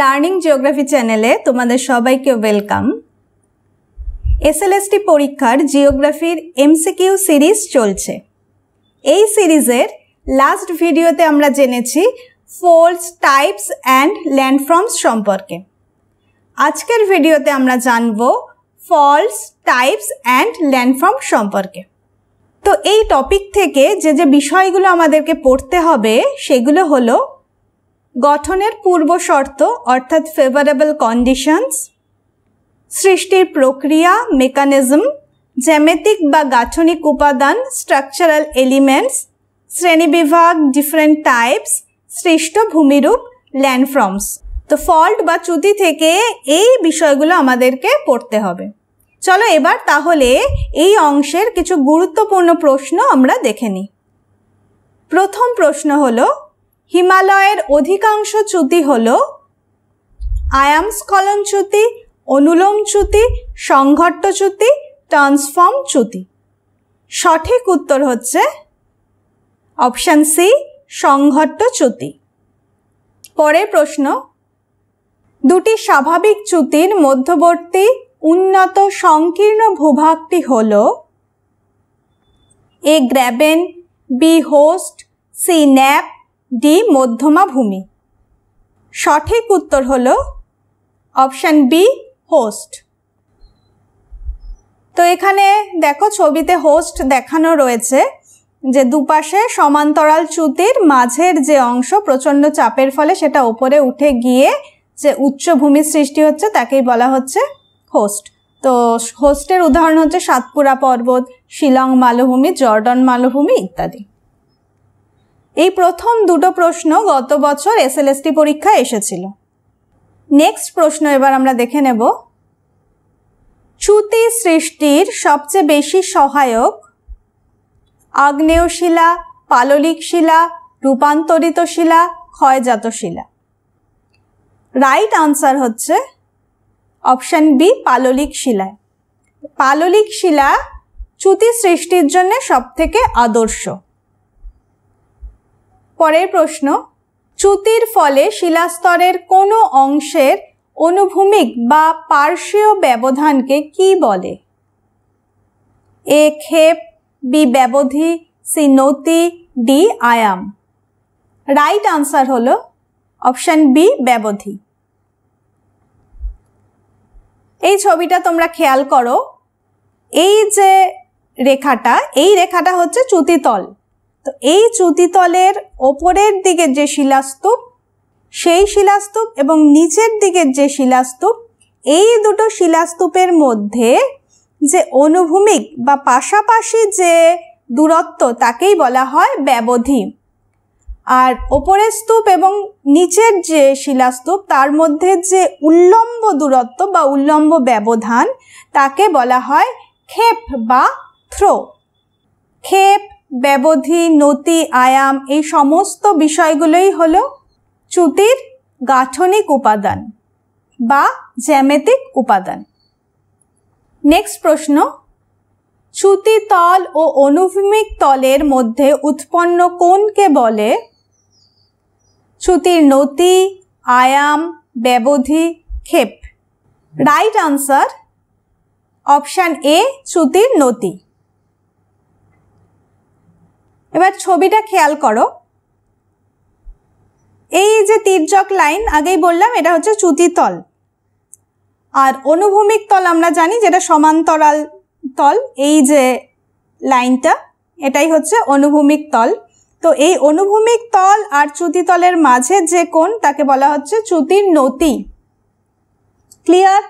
learning geography চ্যানেলে তোমাদের সবাইকে ওয়েলকাম এসএলএসটি পরীক্ষার জিওগ্রাফির এমসিকিউ সিরিজ চলছে এই সিরিজের লাস্ট ভিডিওতে আমরা জেনেছি ফোল্ডস টাইপস অ্যান্ড ল্যান্ডফর্মস সম্পর্কে আজকের ভিডিওতে আমরা জানব ফলস টাইপস অ্যান্ড ল্যান্ডফর্ম সম্পর্কে তো এই টপিক থেকে যে যে বিষয়গুলো আমাদেরকে পড়তে হবে সেগুলো হলো গঠনের পূর্ব শর্ত অর্থাৎ ফেভারেবল কন্ডিশনস সৃষ্টির প্রক্রিয়া মেকানিজম জ্যামেটিক বা গাঠনিক উপাদান স্ট্রাকচারাল এলিমেন্টস শ্রেণীবিভাগ ডিফারেন্ট টাইপস সৃষ্ট ভূমিরূপ ল্যান্ডফর্মস তো ফল্ট বা চ্যুতি থেকে এই বিষয়গুলো আমাদেরকে পড়তে হবে চলো এবার তাহলে এই অংশের কিছু গুরুত্বপূর্ণ প্রশ্ন আমরা দেখে নিই প্রথম প্রশ্ন হলো হিমালয়ের অধিকাংশ চ্যুতি হল স্খলন চ্যুতি অনুলোম চ্যুতি সংঘট্ট চ্যুতি ট্রান্সফর্ম চ্যুতি সঠিক উত্তর হচ্ছে অপশান সি সংঘট্ট চ্যুতি পরের প্রশ্ন দুটি স্বাভাবিক চ্যুতির মধ্যবর্তী উন্নত সংকীর্ণ ভূভাগটি হল A graben B horst C nappe D মধ্যমা ভূমি সঠিক উত্তর হল অপশান বি হোস্ট তো এখানে দেখো ছবিতে হোস্ট দেখানো রয়েছে যে দুপাশে সমান্তরাল চ্যুতির মাঝের যে অংশ প্রচণ্ড চাপের ফলে সেটা ওপরে উঠে গিয়ে যে উচ্চভূমির সৃষ্টি হচ্ছে তাকেই বলা হচ্ছে হোস্ট তো হোস্টের উদাহরণ হচ্ছে সাতপুরা পর্বত শিলং মালভূমি জর্ডন মালভূমি ইত্যাদি এই প্রথম দুটো প্রশ্ন গত বছর এসএলএসটি পরীক্ষায় এসেছিল নেক্সট প্রশ্ন এবার আমরা দেখে নেব চ্যুতি সৃষ্টির সবচেয়ে বেশি সহায়ক আগ্নেয় শিলা পাললিক শিলা রূপান্তরিত শিলা ক্ষয়জাত শিলা রাইট আনসার হচ্ছে অপশান বি পাললিক শিলায় পাললিক শিলা চ্যুতি সৃষ্টির জন্য সবথেকে আদর্শ পরের প্রশ্ন চ্যুতির ফলে শিলাস্তরের কোনো অংশের অনুভূমিক বা পার্শ্বীয় ব্যবধানকে কি বলে এ ক্ষেপ বি ব্যবধি সি নতি ডি আয়াম রাইট আনসার হলো অপশান বি ব্যবধি এই ছবিটা তোমরা খেয়াল করো এই যে রেখাটা এই রেখাটা হচ্ছে চ্যুতিতল তো এই চ্যুতিতলের ওপরের দিকের যে শিলাস্তূপ সেই শিলাস্তূপ এবং নিচের দিকের যে শিলাস্তূপ এই দুটো শিলাস্তূপের মধ্যে যে অনুভূমিক বা পাশাপাশি যে দূরত্ব তাকেই বলা হয় ব্যবধি আর ওপরের স্তূপ এবং নিচের যে শিলাস্তূপ তার মধ্যে যে উল্লম্ব দূরত্ব বা উল্লম্ব ব্যবধান তাকে বলা হয় ক্ষেপ বা থ্রো ক্ষেপ ব্যবধি নতি আয়াম এই সমস্ত বিষয়গুলোই হলো চুতির গাঠনিক উপাদান বা জ্যামেতিক উপাদান নেক্সট প্রশ্ন চ্যুতি তল ও অনুভূমিক তলের মধ্যে উৎপন্ন কোনকে বলে চ্যুতির নতি আয়াম ব্যবধি ক্ষেপ রাইট আনসার অপশান এ চ্যুতির নতি এবার ছবিটা খেয়াল করো এই যে তির্যক লাইন আগেই বললাম এটা হচ্ছে তল আর অনুভূমিক তল আমরা জানি যেটা সমান্তরাল তল এই যে লাইনটা এটাই হচ্ছে অনুভূমিক তল তো এই অনুভূমিক তল আর চুতিতলের মাঝে যে কোণ তাকে বলা হচ্ছে চ্যুতির নতি ক্লিয়ার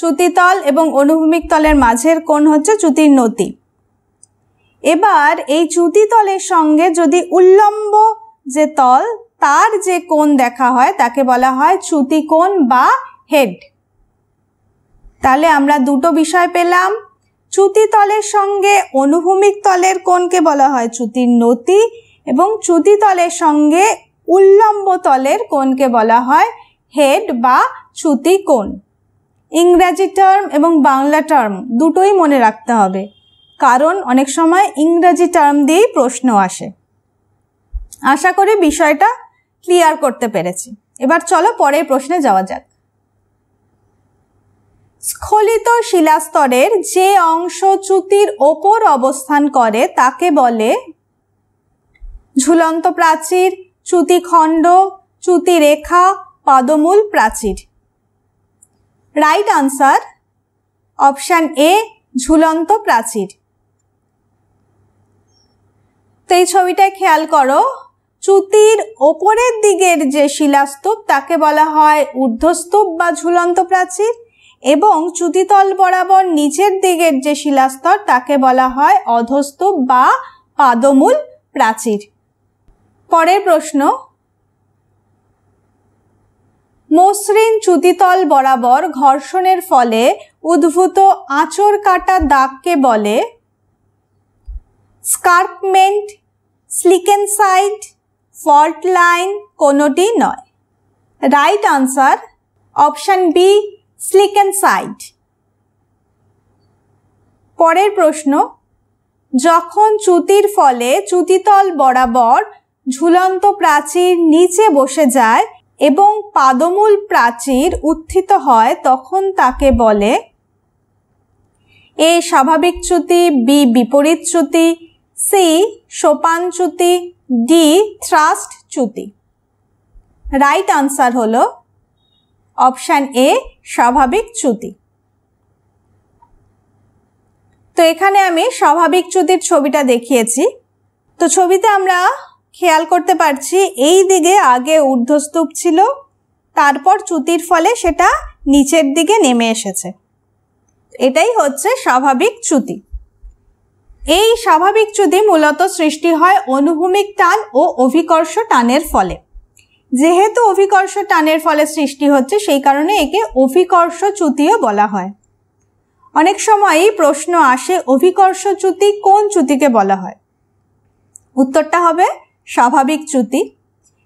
চুতিতল এবং অনুভূমিক তলের মাঝের কোণ হচ্ছে চ্যুতির নতি এবার এই চ্যুতি তলের সঙ্গে যদি উল্লম্ব যে তল তার যে কোণ দেখা হয় তাকে বলা হয় চ্যুতি কোণ বা হেড তাহলে আমরা দুটো বিষয় পেলাম চ্যুতি তলের সঙ্গে অনুভূমিক তলের কোণকে বলা হয় চ্যুতির নতি এবং চ্যুতি তলের সঙ্গে উল্লম্ব তলের কোণকে বলা হয় হেড বা চ্যুতি কোণ ইংরাজি টার্ম এবং বাংলা টার্ম দুটোই মনে রাখতে হবে কারণ অনেক সময় ইংরাজি টার্ম দিয়েই প্রশ্ন আসে আশা করি বিষয়টা ক্লিয়ার করতে পেরেছি এবার চলো পরের প্রশ্নে যাওয়া যাক স্খলিত শিলাস্তরের যে অংশ চ্যুতির ওপর অবস্থান করে তাকে বলে ঝুলন্ত প্রাচীর চ্যুতিখণ্ড চ্যুতিরেখা পাদমূল প্রাচীর রাইট আনসার অপশান এ ঝুলন্ত প্রাচীর তো এই ছবিটায় খেয়াল করো চ্যুতির ওপরের দিকের যে শিলাস্তূপ তাকে বলা হয় ঊর্ধ্বস্তূপ বা ঝুলন্ত প্রাচীর এবং চ্যুতিতল বরাবর নিচের দিকের যে শিলাস্তর তাকে বলা হয় অধস্তূপ বা পাদমূল প্রাচীর পরের প্রশ্ন মসৃণ চ্যুতিতল বরাবর ঘর্ষণের ফলে উদ্ভূত আঁচর কাটা দাগকে বলে escarpment slickenside fault line কোনোটি নয় right answer option B slickenside পরের প্রশ্ন যখন চ্যুতির ফলে চ্যুতিতল বরাবর ঝুলন্ত প্রাচীর নিচে বসে যায় এবং পাদমূল প্রাচীর উত্থিত হয় তখন তাকে বলে এ স্বাভাবিক চ্যুতি বি বিপরীত চ্যুতি সি সোপান চ্যুতি ডি থ্রাস্ট চ্যুতি রাইট আনসার হল অপশান এ স্বাভাবিক চ্যুতি তো এখানে আমি স্বাভাবিক চ্যুতির ছবিটা দেখিয়েছি তো ছবিতে আমরা খেয়াল করতে পারছি এই দিকে আগে ঊর্ধ্বস্তূপ ছিল তারপর চ্যুতির ফলে সেটা নিচের দিকে নেমে এসেছে এটাই হচ্ছে স্বাভাবিক চ্যুতি এই স্বাভাবিক চ্যুতি মূলত সৃষ্টি হয় অনুভূমিক টান ও অভিকর্ষ টানের ফলে যেহেতু অভিকর্ষ টানের ফলে সৃষ্টি হচ্ছে সেই কারণে একে অভিকর্ষ চ্যুতিও বলা হয় অনেক সময়ই প্রশ্ন আসে অভিকর্ষ চ্যুতি কোন চ্যুতিকে বলা হয় উত্তরটা হবে স্বাভাবিক চ্যুতি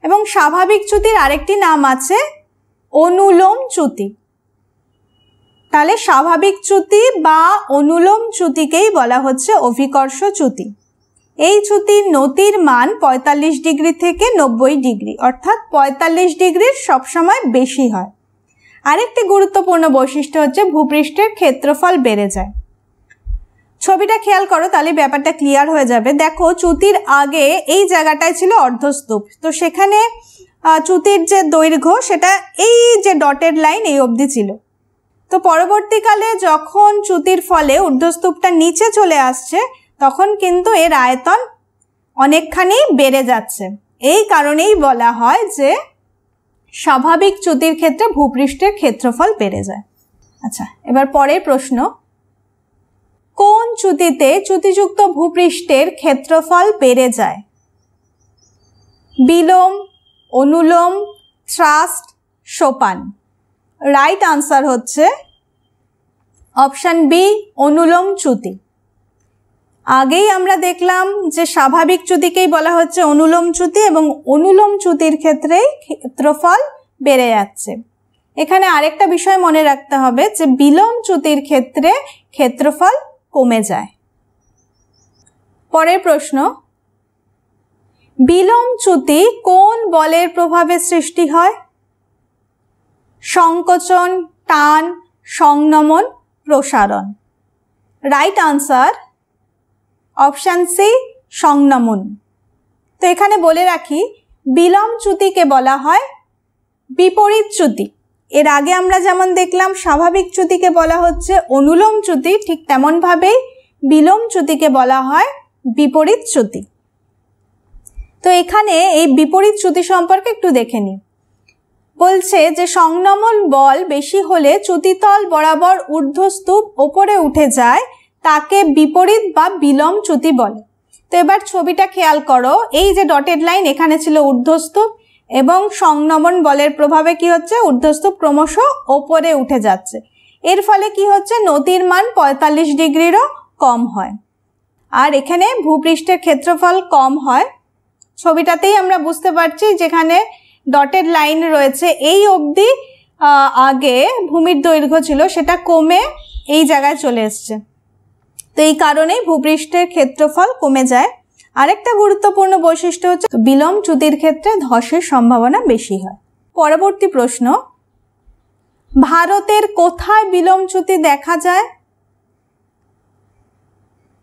এবং স্বাভাবিক চ্যুতির আরেকটি নাম আছে অনুলোম চ্যুতি তাহলে স্বাভাবিক চ্যুতি বা অনুলোম চ্যুতিকেই বলা হচ্ছে অভিকর্ষ চ্যুতি এই চ্যুতির নতির মান ৪৫ ডিগ্রি থেকে নব্বই ডিগ্রি অর্থাৎ ৪৫ ডিগ্রির সবসময় বেশি হয় আরেকটি গুরুত্বপূর্ণ বৈশিষ্ট্য হচ্ছে ভূপৃষ্ঠের ক্ষেত্রফল বেড়ে যায় ছবিটা খেয়াল করো তাহলে ব্যাপারটা ক্লিয়ার হয়ে যাবে দেখো চ্যুতির আগে এই জায়গাটায় ছিল অর্ধস্তূপ তো সেখানে চ্যুতির যে দৈর্ঘ্য সেটা এই যে ডটেড লাইন এই অবধি ছিল তো পরবর্তীকালে যখন চ্যুতির ফলে ঊর্ধ্বস্তূপটা নিচে চলে আসছে তখন কিন্তু এর আয়তন অনেকখানি বেড়ে যাচ্ছে এই কারণেই বলা হয় যে স্বাভাবিক চ্যুতির ক্ষেত্রে ভূপৃষ্ঠের ক্ষেত্রফল বেড়ে যায় আচ্ছা এবার পরের প্রশ্ন কোন চ্যুতিতে চ্যুতিযুক্ত ভূপৃষ্ঠের ক্ষেত্রফল বেড়ে যায় বিলোম অনুলোম থ্রাস্ট সোপান রাইট আনসার হচ্ছে অপশান বি অনুলোম চ্যুতি আগেই আমরা দেখলাম যে স্বাভাবিক চ্যুতিকেই বলা হচ্ছে অনুলোম চ্যুতি এবং অনুলোম চ্যুতির ক্ষেত্রেই ক্ষেত্রফল বেড়ে যাচ্ছে এখানে আরেকটা বিষয় মনে রাখতে হবে যে বিলোম চ্যুতির ক্ষেত্রে ক্ষেত্রফল কমে যায় পরের প্রশ্ন বিলোম চ্যুতি কোন বলের প্রভাবে সৃষ্টি হয় সংকোচন টান সংনমন প্রসারণ রাইট আনসার অপশান সি সংনমন তো এখানে বলে রাখি বিলম চ্যুতিকে বলা হয় বিপরীত চ্যুতি এর আগে আমরা যেমন দেখলাম স্বাভাবিক চ্যুতিকে বলা হচ্ছে অনুলোম চ্যুতি ঠিক তেমনভাবেই বিলোম চ্যুতিকে বলা হয় বিপরীত চ্যুতি তো এখানে এই বিপরীত চ্যুতি সম্পর্কে একটু দেখে নিই বলছে যে সংনমন বল বেশি হলে চ্যুতিতল বরাবর ঊর্ধ্বস্তূপ ওপরে উঠে যায় তাকে বিপরীত বা বিলম চ্যুতি বলে তো এবার ছবিটা খেয়াল করো এই যে ডটেড লাইন এখানে ছিল ঊর্ধ্বস্তূপ এবং সংনমন বলের প্রভাবে কি হচ্ছে ঊর্ধ্বস্তূপ ক্রমশ ওপরে উঠে যাচ্ছে এর ফলে কি হচ্ছে নদীর মান পঁয়তাল্লিশ ডিগ্রিরও কম হয় আর এখানে ভূপৃষ্ঠের ক্ষেত্রফল কম হয় ছবিটাতেই আমরা বুঝতে পারছি যেখানে ডটেড লাইন রয়েছে এই অবধি আগে ভূমির দৈর্ঘ্য ছিল সেটা কমে এই জায়গায় চলে এসছে তো এই কারণেই ভূপৃষ্ঠের ক্ষেত্রফল কমে যায় আরেকটা গুরুত্বপূর্ণ বৈশিষ্ট্য হচ্ছে বিলম চ্যুতির ক্ষেত্রে ধসের সম্ভাবনা বেশি হয় পরবর্তী প্রশ্ন ভারতের কোথায় বিলম চ্যুতি দেখা যায়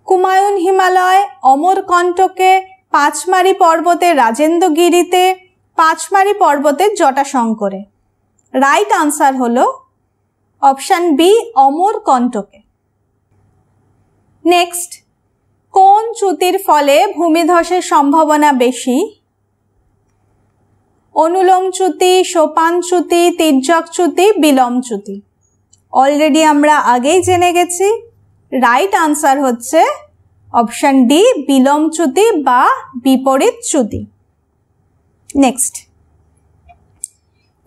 কুমায়ুন হিমালয় অমরকণ্টকে পাঁচমারি পর্বতে রাজেন্দ্রগিরিতে পাঁচমারি পর্বতের জটাশঙ্করে রাইট আনসার হল অপশান বি অমর কণ্টকে নেক্সট কোন চ্যুতির ফলে ভূমিধসের সম্ভাবনা বেশি অনুলোম চ্যুতি সোপান চ্যুতি তির্যক চ্যুতি বিলম চ্যুতি অলরেডি আমরা আগেই জেনে গেছি রাইট আনসার হচ্ছে অপশান ডি বিলম চ্যুতি বা বিপরীত চ্যুতি নেক্সট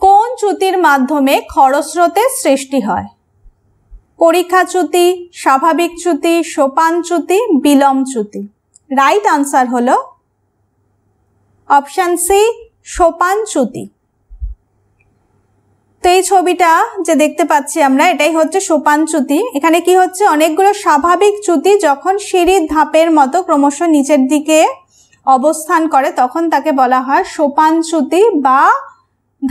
কোন চ্যুতির মাধ্যমে খরস্রোতের সৃষ্টি হয় পরীক্ষা চ্যুতি স্বাভাবিক চ্যুতি সোপান চ্যুতি বিলম চ্যুতি রাইট আনসার হল অপশান সি সোপান চ্যুতি তো এই ছবিটা যে দেখতে পাচ্ছি আমরা এটাই হচ্ছে সোপান চ্যুতি এখানে কি হচ্ছে অনেকগুলো স্বাভাবিক চ্যুতি যখন সিঁড়ির ধাপের মতো ক্রমশ নিচের দিকে অবস্থান করে তখন তাকে বলা হয় সোপানচ্যুতি বা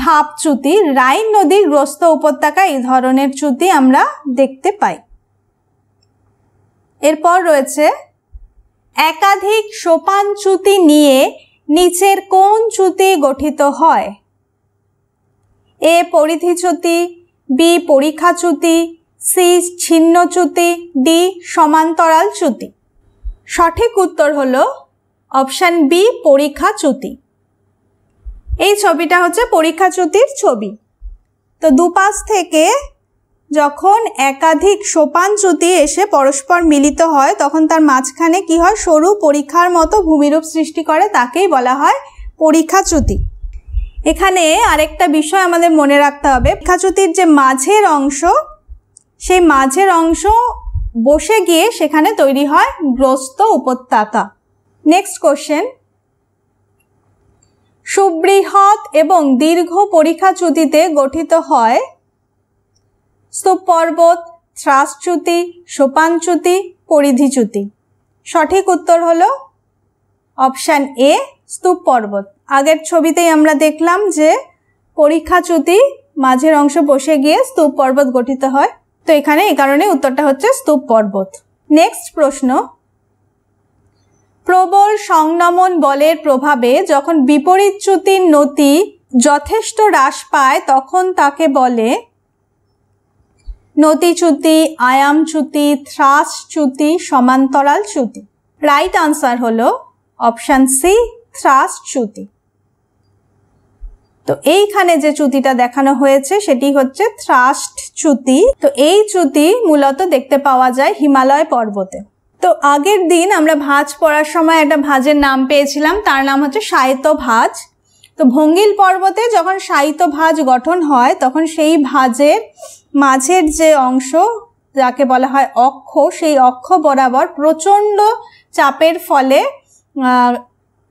ধাপচ্যুতি রাইন নদীর গ্রস্ত উপত্যকা এই ধরনের চ্যুতি আমরা দেখতে পাই এরপর রয়েছে একাধিক সোপানচ্যুতি নিয়ে নিচের কোন চ্যুতি গঠিত হয় এ পরিধিচ্যুতি বি পরীক্ষাচ্যুতি সি ছিন্নচ্যুতি ডি সমান্তরাল চ্যুতি সঠিক উত্তর হলো অপশান বি পরীক্ষা চ্যুতি এই ছবিটা হচ্ছে পরীক্ষা চ্যুতির ছবি তো দুপাশ থেকে যখন একাধিক সোপান চ্যুতি এসে পরস্পর মিলিত হয় তখন তার মাঝখানে কি হয় সরু পরীক্ষার মতো ভূমিরূপ সৃষ্টি করে তাকেই বলা হয় পরীক্ষা চ্যুতি এখানে আরেকটা বিষয় আমাদের মনে রাখতে হবে পরীক্ষা চ্যুতির যে মাঝের অংশ সেই মাঝের অংশ বসে গিয়ে সেখানে তৈরি হয় গ্রস্ত উপত্যকা নেক্সট কোশ্চেন সুবৃহৎ এবং দীর্ঘ পরীক্ষা চ্যুতিতে গঠিত হয় স্তূপ পর্বত থ্রাসচ্যুতি সোপানচ্যুতি পরিধিচ্যুতি সঠিক উত্তর হলো অপশান এ স্তূপ পর্বত আগের ছবিতেই আমরা দেখলাম যে পরীক্ষাচ্যুতি মাঝের অংশ বসে গিয়ে স্তূপ পর্বত গঠিত হয় তো এখানে এই কারণে উত্তরটা হচ্ছে স্তূপ পর্বত নেক্সট প্রশ্ন প্রবল সংনমন বলের প্রভাবে যখন বিপরীত চ্যুতির নতি যথেষ্ট হ্রাস পায় তখন তাকে বলে নতিচ্যুতি আয়ামচ্যুতি চ্যুতি সমান্তরাল চ্যুতি রাইট আনসার হল অপশান সি চ্যুতি তো এইখানে যে চ্যুতিটা দেখানো হয়েছে সেটি হচ্ছে থ্রাস্ট চ্যুতি তো এই চ্যুতি মূলত দেখতে পাওয়া যায় হিমালয় পর্বতে তো আগের দিন আমরা ভাজ পড়ার সময় একটা ভাজের নাম পেয়েছিলাম তার নাম হচ্ছে সাহিত্য ভাজ তো ভঙ্গিল পর্বতে যখন সাহিত্য ভাজ গঠন হয় তখন সেই ভাজের মাঝের যে অংশ যাকে বলা হয় অক্ষ সেই অক্ষ বরাবর প্রচণ্ড চাপের ফলে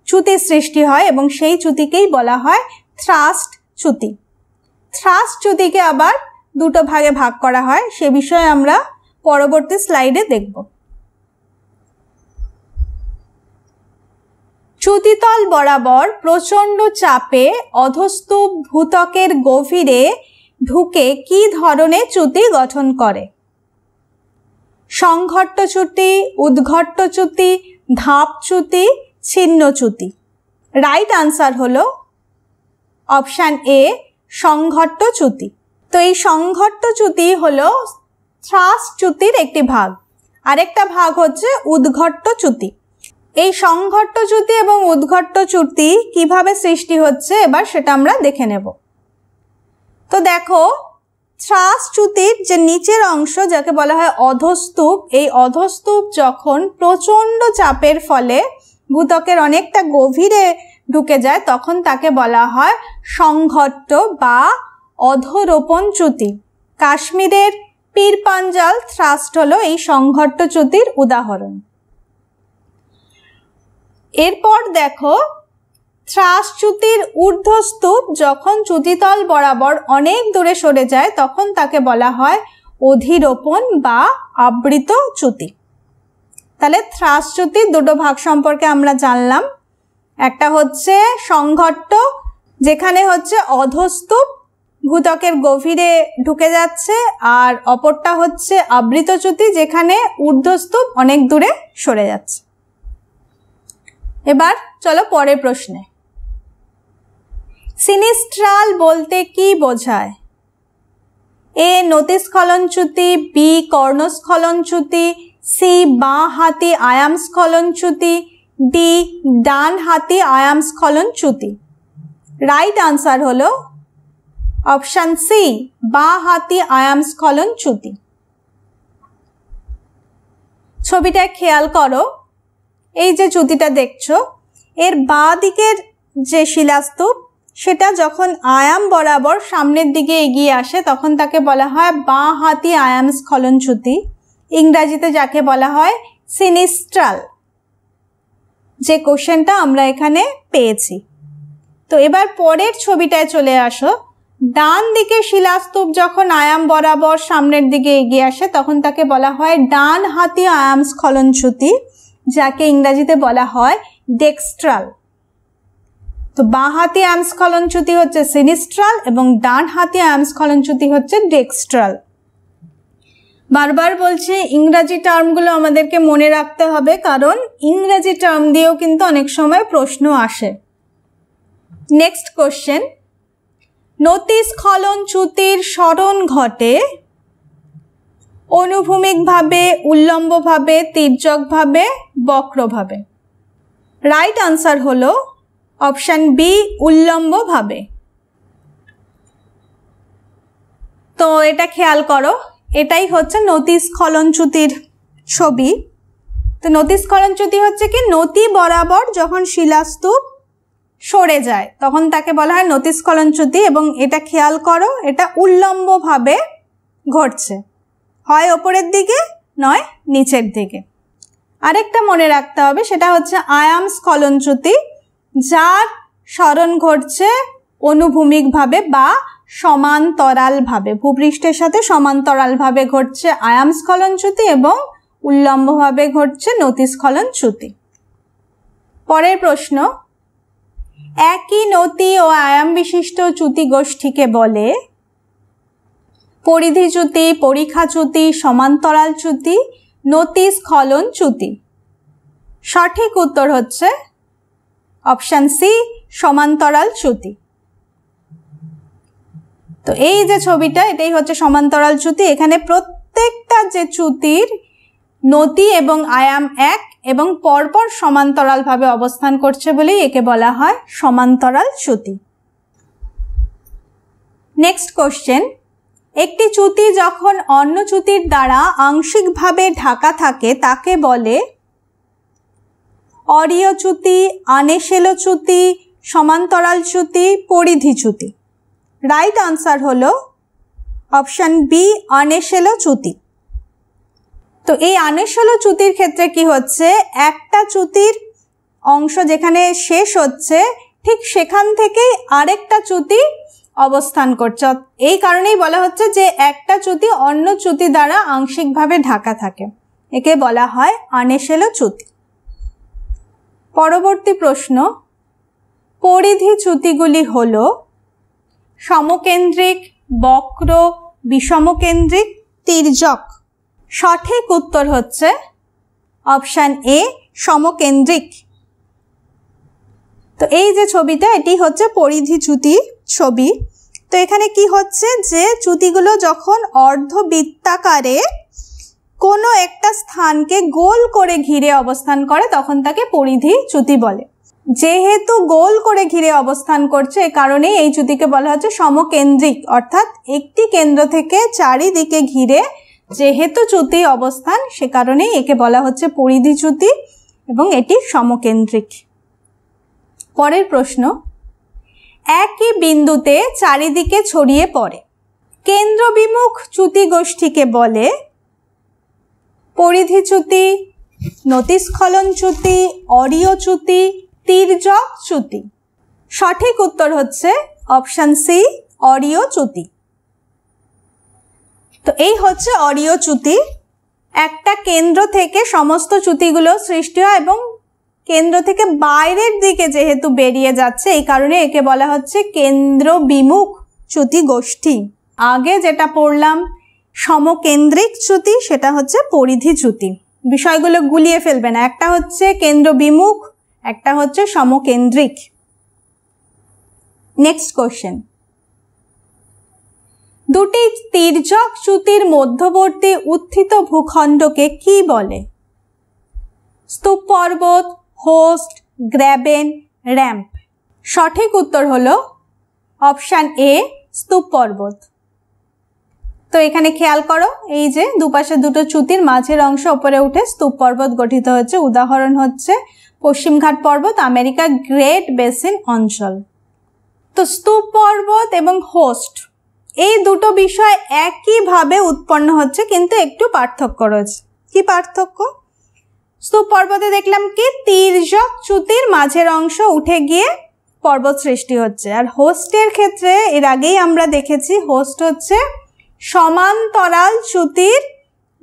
চ্যুতি সৃষ্টি হয় এবং সেই চ্যুতিকেই বলা হয় থ্রাস্ট চ্যুতি থ্রাস্ট চ্যুতিকে আবার দুটো ভাগে ভাগ করা হয় সে বিষয়ে আমরা পরবর্তী স্লাইডে দেখব চ্যুতিতল বরাবর প্রচণ্ড চাপে অধস্থ ভূতকের গভীরে ঢুকে কি ধরনের চ্যুতি গঠন করে সংঘট্ট চ্যুতি উদ্ঘট্ট চ্যুতি ধাপ চ্যুতি ছিন্নচ্যুতি রাইট আনসার হলো অপশান এ সংঘট্ট চ্যুতি তো এই সংঘট্ট চ্যুতি হলো থ্রাস চ্যুতির একটি ভাগ আরেকটা ভাগ হচ্ছে উদ্ঘট্ট চ্যুতি এই সংঘট্ট চ্যুতি এবং উদ্ঘট্ট চ্যুতি কিভাবে সৃষ্টি হচ্ছে এবার সেটা আমরা দেখে নেব তো দেখো শ্বাস চ্যুতির যে নিচের অংশ যাকে বলা হয় অধস্তূপ এই অধস্তূপ যখন প্রচণ্ড চাপের ফলে ভূতকের অনেকটা গভীরে ঢুকে যায় তখন তাকে বলা হয় সংঘট্ট বা অধরোপণ চ্যুতি কাশ্মীরের পীরপাঞ্জাল থ্রাস্ট হলো এই সংঘট্ট চ্যুতির উদাহরণ এরপর দেখো থ্রাসচ্যুতির ঊর্ধ্বস্তূপ যখন চ্যুতিতল বরাবর অনেক দূরে সরে যায় তখন তাকে বলা হয় অধিরোপণ বা আবৃত চ্যুতি তাহলে থ্রাসচ্যুতির দুটো ভাগ সম্পর্কে আমরা জানলাম একটা হচ্ছে সংঘট্ট যেখানে হচ্ছে অধস্তূপ ভূতকের গভীরে ঢুকে যাচ্ছে আর অপরটা হচ্ছে আবৃত চ্যুতি যেখানে ঊর্ধ্বস্তূপ অনেক দূরে সরে যাচ্ছে এবার চলো পরের প্রশ্নে সিনিস্ট্রাল বলতে কি বোঝায় এ নতিস্খলনচ্যুতি বি কর্ণস্খলনচ্যুতি সি বাঁ হাতি আয়াম স্খলনচ্যুতি ডি ডান হাতি আয়াম স্খলনচ্যুতি রাইট আনসার হলো অপশান সি বাঁ হাতি আয়াম স্খলনচ্যুতি ছবিটা খেয়াল করো এই যে চুতিটা দেখছো এর বাঁ দিকের যে শিলাস্তূপ সেটা যখন আয়াম বরাবর সামনের দিকে এগিয়ে আসে তখন তাকে বলা হয় বাঁ হাতি আয়াম স্খলন চুতি ইংরাজিতে যাকে বলা হয় সিনিস্ট্রাল যে কোশ্চেনটা আমরা এখানে পেয়েছি তো এবার পরের ছবিটায় চলে আসো ডান দিকে শিলাস্তূপ যখন আয়াম বরাবর সামনের দিকে এগিয়ে আসে তখন তাকে বলা হয় ডান হাতি আয়াম স্খলন চ্যুতি যাকে ইংরাজিতে বলা হয় ডেক্সট্রাল তো বাঁ হাতে অ্যামস্খলনচ্যুতি হচ্ছে সিনিস্ট্রাল এবং ডান হাতে অ্যামস্খলনচ্যুতি হচ্ছে ডেক্সট্রাল বারবার বলছি ইংরাজি টার্মগুলো আমাদেরকে মনে রাখতে হবে কারণ ইংরাজি টার্ম দিয়েও কিন্তু অনেক সময় প্রশ্ন আসে নেক্সট কোশ্চেন নতি স্খলনচ্যুতির স্মরণ ঘটে অনুভূমিকভাবে উল্লম্বভাবে তির্যকভাবে বক্রভাবে রাইট আনসার হল অপশান বি উল্লম্বভাবে তো এটা খেয়াল করো এটাই হচ্ছে নতিস্খলনচ্যুতির ছবি তো নতিস্খলনচ্যুতি হচ্ছে কি নতি বরাবর যখন শিলাস্তূপ সরে যায় তখন তাকে বলা হয় নতিস্খলনচ্যুতি এবং এটা খেয়াল করো এটা উল্লম্বভাবে ঘটছে হয় ওপরের দিকে নয় নিচের দিকে আরেকটা মনে রাখতে হবে সেটা হচ্ছে আয়াম স্খলনচ্যুতি যার স্মরণ ঘটছে অনুভূমিকভাবে বা সমান্তরালভাবে ভূপৃষ্ঠের সাথে সমান্তরালভাবে ঘটছে আয়াম স্খলনচ্যুতি এবং উল্লম্বভাবে ঘটছে নতিস্খলনচ্যুতি পরের প্রশ্ন একই নতি ও আয়াম বিশিষ্ট চ্যুতি গোষ্ঠীকে বলে পরিধি চ্যুতি পরীক্ষা চ্যুতি সমান্তরাল চ্যুতি নতি স্খলন চ্যুতি সঠিক উত্তর হচ্ছে অপশান সি সমান্তরাল চ্যুতি তো এই যে ছবিটা এটাই হচ্ছে সমান্তরাল চ্যুতি এখানে প্রত্যেকটা যে চ্যুতির নতি এবং আয়াম এক এবং পরপর সমান্তরালভাবে অবস্থান করছে বলেই একে বলা হয় সমান্তরাল চ্যুতি নেক্সট কোশ্চেন একটি চ্যুতি যখন অন্য চ্যুতির দ্বারা আংশিকভাবে ঢাকা থাকে তাকে বলে অরীয় চ্যুতি আনেশেলো চ্যুতি সমান্তরাল চ্যুতি পরিধি চ্যুতি রাইট আনসার হলো অপশান বি আনেশেলো চ্যুতি তো এই আনেশলো চ্যুতির ক্ষেত্রে কি হচ্ছে একটা চ্যুতির অংশ যেখানে শেষ হচ্ছে ঠিক সেখান থেকেই আরেকটা চ্যুতি অবস্থান করছে এই কারণেই বলা হচ্ছে যে একটা চ্যুতি অন্য চ্যুতি দ্বারা আংশিকভাবে ঢাকা থাকে একে বলা হয় আনেশেলো চ্যুতি পরবর্তী প্রশ্ন পরিধি চ্যুতিগুলি হল সমকেন্দ্রিক বক্র বিষমকেন্দ্রিক তির্যক সঠিক উত্তর হচ্ছে অপশান এ সমকেন্দ্রিক তো এই যে ছবিটা এটি হচ্ছে পরিধি চ্যুতি ছবি তো এখানে কি হচ্ছে যে চ্যুতিগুলো যখন অর্ধবৃত্তাকারে কোনো একটা স্থানকে গোল করে ঘিরে অবস্থান করে তখন তাকে পরিধি চ্যুতি বলে যেহেতু গোল করে ঘিরে অবস্থান করছে এ কারণেই এই চুতিকে বলা হচ্ছে সমকেন্দ্রিক অর্থাৎ একটি কেন্দ্র থেকে চারিদিকে ঘিরে যেহেতু চ্যুতি অবস্থান সে কারণেই একে বলা হচ্ছে পরিধি চ্যুতি এবং এটি সমকেন্দ্রিক পরের প্রশ্ন একই বিন্দুতে চারিদিকে ছড়িয়ে পড়ে কেন্দ্রবিমুখ চ্যুতি গোষ্ঠীকে বলে পরিধি চ্যুতি নতিস্খলন চ্যুতি অরিয় চ্যুতি তীর্যক চ্যুতি সঠিক উত্তর হচ্ছে অপশান সি অরিয় চ্যুতি তো এই হচ্ছে অরিয় চ্যুতি একটা কেন্দ্র থেকে সমস্ত চ্যুতিগুলো সৃষ্টি হয় এবং কেন্দ্র থেকে বাইরের দিকে যেহেতু বেরিয়ে যাচ্ছে এই কারণে একে বলা হচ্ছে কেন্দ্র বিমুখ চ্যুতি গোষ্ঠী আগে যেটা পড়লাম সমকেন্দ্রিক চ্যুতি সেটা হচ্ছে পরিধি চ্যুতি বিষয়গুলো গুলিয়ে ফেলবে না একটা হচ্ছে কেন্দ্র বিমুখ একটা হচ্ছে সমকেন্দ্রিক নেক্সট কোশ্চেন দুটি তির্যক চ্যুতির মধ্যবর্তী উত্থিত ভূখণ্ডকে কি বলে স্তূপ পর্বত হোস্ট গ্র্যাবেন র্যাম্প সঠিক উত্তর হল অপশান এ স্তূপ পর্বত তো এখানে খেয়াল করো এই যে দুপাশে দুটো চুতির মাঝের অংশ ওপরে উঠে স্তূপ পর্বত গঠিত হচ্ছে উদাহরণ হচ্ছে পশ্চিমঘাট পর্বত আমেরিকা গ্রেট বেসিন অঞ্চল তো স্তূপ পর্বত এবং হোস্ট এই দুটো বিষয় একইভাবে উৎপন্ন হচ্ছে কিন্তু একটু পার্থক্য রয়েছে কি পার্থক্য স্তূপ পর্বতে দেখলাম কি তির্যক চ্যুতির মাঝের অংশ উঠে গিয়ে পর্বত সৃষ্টি হচ্ছে আর হোস্টের ক্ষেত্রে এর আগেই আমরা দেখেছি হোস্ট হচ্ছে সমান্তরাল চ্যুতির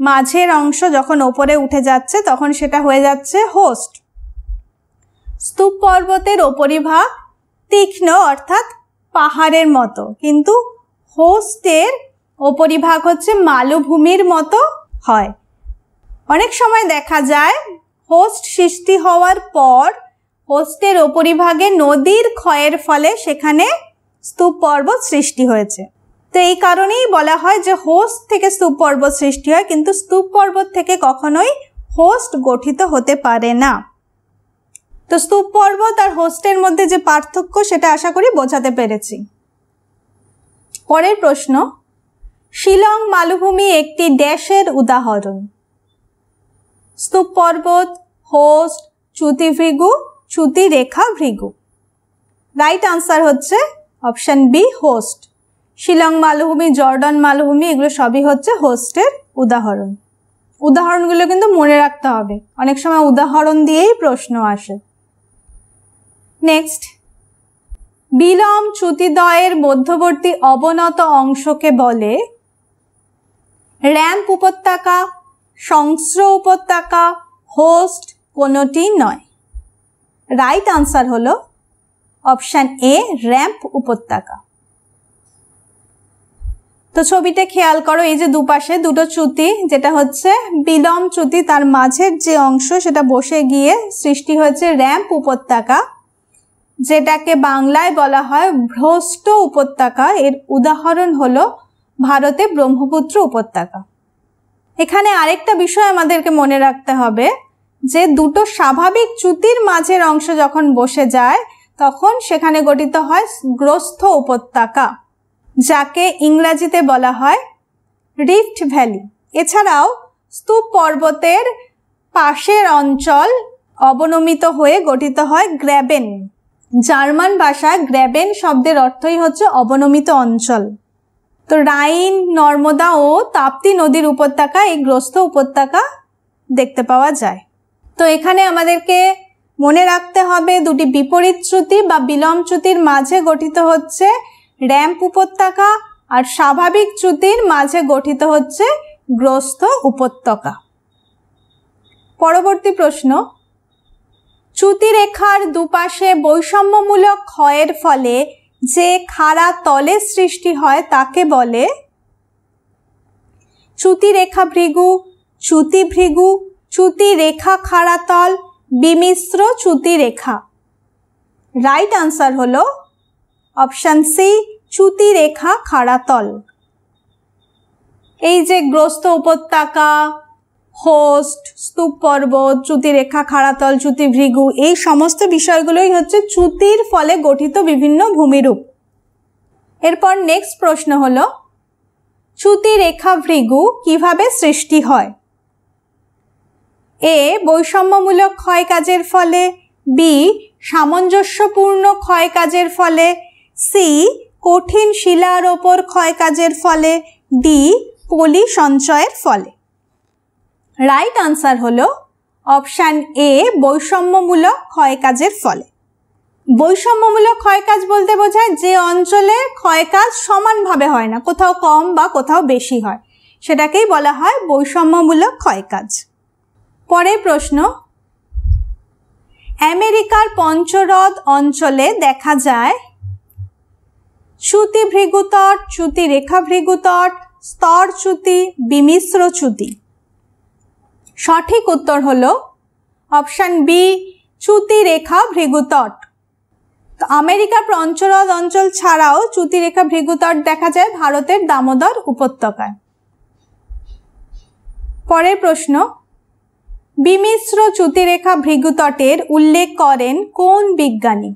মাঝের অংশ যখন ওপরে উঠে যাচ্ছে তখন সেটা হয়ে যাচ্ছে হোস্ট স্তূপ পর্বতের ওপরিভাগ তীক্ষ্ণ অর্থাৎ পাহাড়ের মতো কিন্তু হোস্টের ওপরিভাগ হচ্ছে মালভূমির মতো হয় অনেক সময় দেখা যায় হোস্ট সৃষ্টি হওয়ার পর হোস্টের ওপরিভাগে নদীর ক্ষয়ের ফলে সেখানে স্তূপ পর্বত সৃষ্টি হয়েছে তো এই কারণেই বলা হয় যে হোস্ট থেকে স্তূপ পর্বত সৃষ্টি হয় কিন্তু স্তূপ পর্বত থেকে কখনোই হোস্ট গঠিত হতে পারে না তো স্তূপ পর্বত আর হোস্টের মধ্যে যে পার্থক্য সেটা আশা করি বোঝাতে পেরেছি পরের প্রশ্ন শিলং মালভূমি একটি ড্যাশের উদাহরণ স্তূপ পর্বত হোস্ট চ্যুতি ভৃগু চ্যুতি রেখা ভৃগু রাইট আনসার হচ্ছে অপশান বি হোস্ট শিলং মালভূমি জর্ডন মালভূমি এগুলো সবই হচ্ছে হোস্টের উদাহরণ উদাহরণগুলো কিন্তু মনে রাখতে হবে অনেক সময় উদাহরণ দিয়েই প্রশ্ন আসে নেক্সট বিলম চ্যুতিদয়ের মধ্যবর্তী অবনত অংশকে বলে র্যাম্প উপত্যকা সংস্র উপত্যকা হোস্ট কোনোটি নয় রাইট আনসার হলো অপশান এ র্যাম্প উপত্যকা তো ছবিতে খেয়াল করো এই যে দুপাশে দুটো চ্যুতি যেটা হচ্ছে বিলম চ্যুতি তার মাঝের যে অংশ সেটা বসে গিয়ে সৃষ্টি হয়েছে র্যাম্প উপত্যকা যেটাকে বাংলায় বলা হয় ভ্রষ্ট উপত্যকা এর উদাহরণ হলো ভারতে ব্রহ্মপুত্র উপত্যকা এখানে আরেকটা বিষয় আমাদেরকে মনে রাখতে হবে যে দুটো স্বাভাবিক চ্যুতির মাঝের অংশ যখন বসে যায় তখন সেখানে গঠিত হয় গ্রস্থ উপত্যকা যাকে ইংরাজিতে বলা হয় রিফট ভ্যালি এছাড়াও স্তূপ পর্বতের পাশের অঞ্চল অবনমিত হয়ে গঠিত হয় গ্র্যাবেন জার্মান ভাষায় গ্র্যাবেন শব্দের অর্থই হচ্ছে অবনমিত অঞ্চল তো রাইন নর্মদা ও তাপ্তি নদীর উপত্যকা এই গ্রস্ত উপত্যকা দেখতে পাওয়া যায় তো এখানে আমাদেরকে মনে রাখতে হবে দুটি বিপরীত শ্রুতি বা বিলম শ্রুতির মাঝে গঠিত হচ্ছে র্যাম্প উপত্যকা আর স্বাভাবিক শ্রুতির মাঝে গঠিত হচ্ছে গ্রস্ত উপত্যকা পরবর্তী প্রশ্ন চ্যুতিরেখার দুপাশে বৈষম্যমূলক ক্ষয়ের ফলে যে খাড়া তলে সৃষ্টি হয় তাকে বলে চ্যুতি রেখা ভৃগু চ্যুতি ভৃগু চ্যুতি রেখা খাড়া তল বিমিশ্র চ্যুতি রেখা রাইট আনসার হল অপশান সি চ্যুতি রেখা খাড়া তল এই যে গ্রস্ত উপত্যকা হোস্ট স্তূপ পর্বত চ্যুতিরেখা খাড়াতল চ্যুতি ভৃগু এই সমস্ত বিষয়গুলোই হচ্ছে চ্যুতির ফলে গঠিত বিভিন্ন ভূমিরূপ এরপর নেক্সট প্রশ্ন হলো চ্যুতিরেখা ভৃগু কিভাবে সৃষ্টি হয় এ বৈষম্যমূলক ক্ষয় কাজের ফলে বি সামঞ্জস্যপূর্ণ ক্ষয় কাজের ফলে সি কঠিন শিলার ওপর ক্ষয় কাজের ফলে ডি পলি সঞ্চয়ের ফলে রাইট আনসার হলো অপশান এ বৈষম্যমূলক ক্ষয় কাজের ফলে বৈষম্যমূলক ক্ষয় কাজ বলতে বোঝায় যে অঞ্চলে ক্ষয় কাজ সমানভাবে হয় না কোথাও কম বা কোথাও বেশি হয় সেটাকেই বলা হয় বৈষম্যমূলক ক্ষয় কাজ পরের প্রশ্ন আমেরিকার পঞ্চরদ অঞ্চলে দেখা যায় চ্যুতি ভৃগুতট চ্যুতি রেখা ভৃগুতট স্তর চ্যুতি বিমিশ্র চ্যুতি সঠিক উত্তর হল অপশান বি চ্যুতিরেখা রেখা ভৃগুতট তো আমেরিকার প্রঞ্চরদ অঞ্চল ছাড়াও চ্যুতিরেখা রেখা ভৃগুতট দেখা যায় ভারতের দামোদর উপত্যকায় পরের প্রশ্ন বিমিশ্র চ্যুতিরেখা ভৃগুতটের উল্লেখ করেন কোন বিজ্ঞানী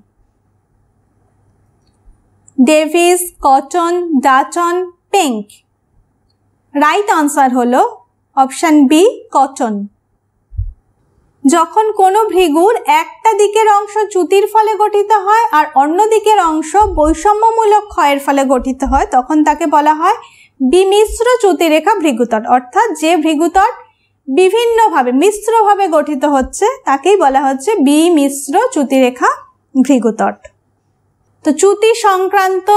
ডেভিস কটন ডাচন পেঙ্ক রাইট আনসার হলো অপশান বি কটন যখন কোনো ভৃগুর একটা দিকের অংশ চ্যুতির ফলে গঠিত হয় আর অন্য দিকের অংশ বৈষম্যমূলক ক্ষয়ের ফলে গঠিত হয় তখন তাকে বলা হয় বিমিশ্র চ্যুতিরেখা ভৃগুতট অর্থাৎ যে ভৃগুতট বিভিন্নভাবে মিশ্রভাবে গঠিত হচ্ছে তাকেই বলা হচ্ছে বিমিশ্র চ্যুতিরেখা ভৃগুতট তো চ্যুতি সংক্রান্ত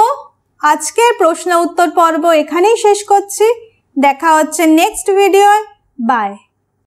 আজকের প্রশ্ন উত্তর পর্ব এখানেই শেষ করছি দেখা হচ্ছে নেক্সট ভিডিওয় বাই